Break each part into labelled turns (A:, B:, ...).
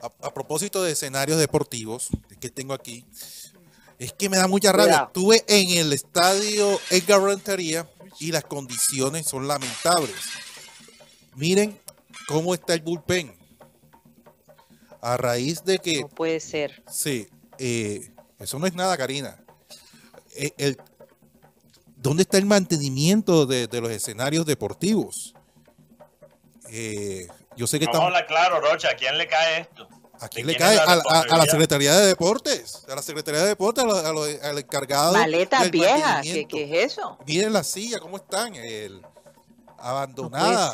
A: a, propósito de escenarios deportivos que tengo aquí, es que me da mucha rabia. Estuve en el estadio Edgar Rentería y las condiciones son lamentables. Miren cómo está el bullpen. A raíz de que. No puede ser. Sí, eh, eso no es nada, Karina. Eh, ¿Dónde está el mantenimiento de, los escenarios deportivos? Eh, yo sé que claro, Rocha, ¿a quién le cae esto? ¿A quién, le cae? a, la Secretaría de Deportes, a la Secretaría de Deportes, al encargado. Maletas viejas, ¿Qué, ¿Qué, es eso? Miren la silla, ¿cómo están? El, abandonada.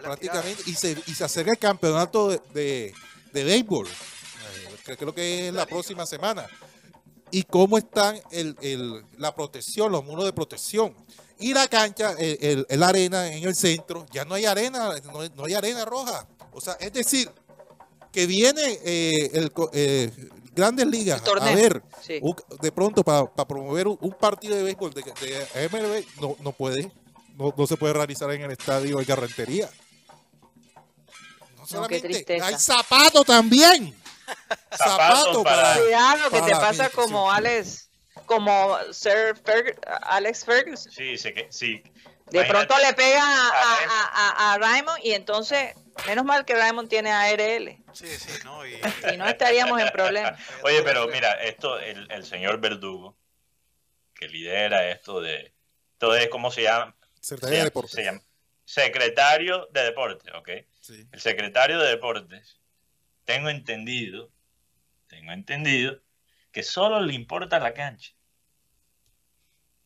A: Prácticamente. Y se, acerca el campeonato de, de, béisbol. Eh, creo que es la próxima semana. Y cómo están el, la protección, los muros de protección. Y la cancha, el, arena en el centro, ya no hay arena, no, hay arena roja. O sea, es decir, que viene eh, el, eh, Grandes Ligas a ver, de pronto para promover un, partido de béisbol de, MLB, no, no puede, no, no, se puede realizar en el estadio de carretería
B: No solamente, hay
A: zapato también. zapato para, que te pasa
B: como Alex como Sir Alex Ferguson.
C: Sí, sí, De pronto
B: le pega a, Raymond y entonces, menos mal que Raymond tiene ARL. Sí, sí,
C: no. Y, no
B: estaríamos en problemas.
C: Oye, pero mira, esto, el, señor Verdugo, que lidera esto de. todo es, ¿cómo se llama? Secretario de Deportes. ¿ok? El secretario de Deportes, tengo entendido, tengo entendido que solo le importa la cancha.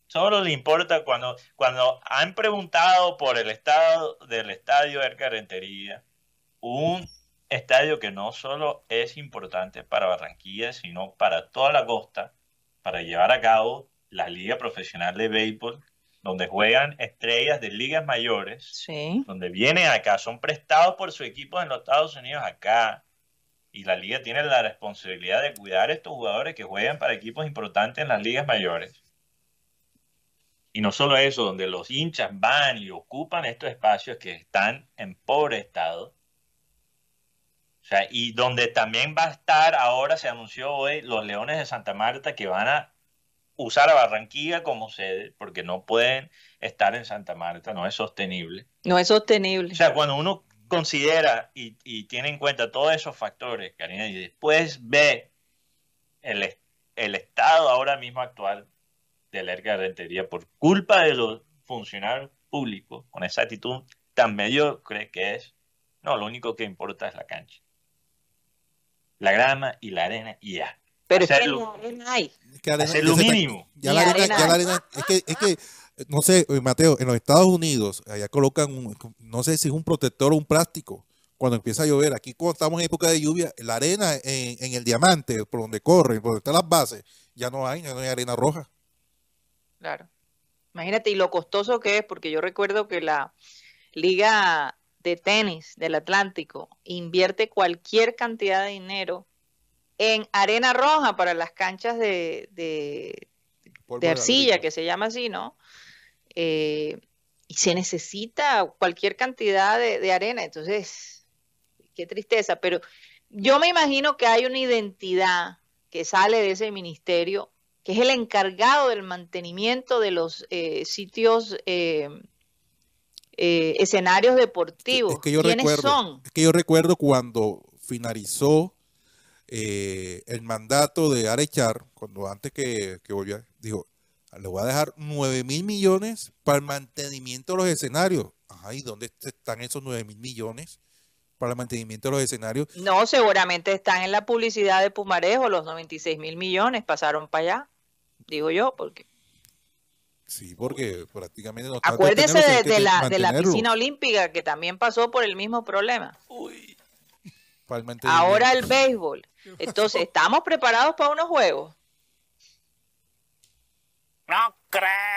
C: Solo le importa cuando, cuando han preguntado por el estado del estadio de Carretería, un estadio que no solo es importante para Barranquilla, sino para toda la costa, para llevar a cabo la liga profesional de béisbol, donde juegan estrellas de ligas mayores, donde vienen acá, son prestados por su equipo en los Estados Unidos acá, y la liga tiene la responsabilidad de cuidar a estos jugadores que juegan para equipos importantes en las ligas mayores. Y no solo eso, donde los hinchas van y ocupan estos espacios que están en pobre estado. O sea, y donde también va a estar, ahora se anunció hoy, los Leones de Santa Marta que van a usar a Barranquilla como sede, porque no pueden estar en Santa Marta, no es sostenible.
B: No es sostenible. O sea, cuando uno
C: considera y, tiene en cuenta todos esos factores, Karina, y después ve el, estado ahora mismo actual de la de Rentería por culpa de los funcionarios públicos, con esa actitud tan mediocre que es, no, lo único que importa es la cancha. La grama y la arena y ya. Pero es que
A: no, hay. Es mínimo. es que no sé, eh, Mateo, en los Estados Unidos, allá colocan, no sé si es un protector o un plástico, cuando empieza a llover. Aquí cuando estamos en época de lluvia, la arena en, el diamante, por donde corren, por donde están las bases, ya no hay, ya no hay arena roja.
B: Claro. Imagínate, y lo costoso que es, porque yo recuerdo que la liga de tenis del Atlántico invierte cualquier cantidad de dinero en arena roja para las canchas de de arcilla, que se llama así, ¿no? Eh, y se necesita cualquier cantidad de, arena, entonces, qué tristeza, pero yo me imagino que hay una identidad que sale de ese ministerio, que es el encargado del mantenimiento de los eh, sitios. Eh, escenarios deportivos. que yo ¿Quiénes son?
A: Es que yo recuerdo cuando finalizó eh, el mandato de Arechar, cuando antes que, que volviera, dijo, le voy a dejar 9 mil millones para el mantenimiento de los escenarios. ay dónde están esos 9 mil millones para el mantenimiento de los escenarios?
B: No, seguramente están en la publicidad de Pumarejo, los 96 mil millones pasaron para allá, digo yo, porque...
A: Sí, porque prácticamente no... Acuérdese de, la, de, la, piscina
B: olímpica que también pasó por el mismo problema. Ahora el béisbol. Entonces, ¿estamos preparados para unos juegos?
A: No creo.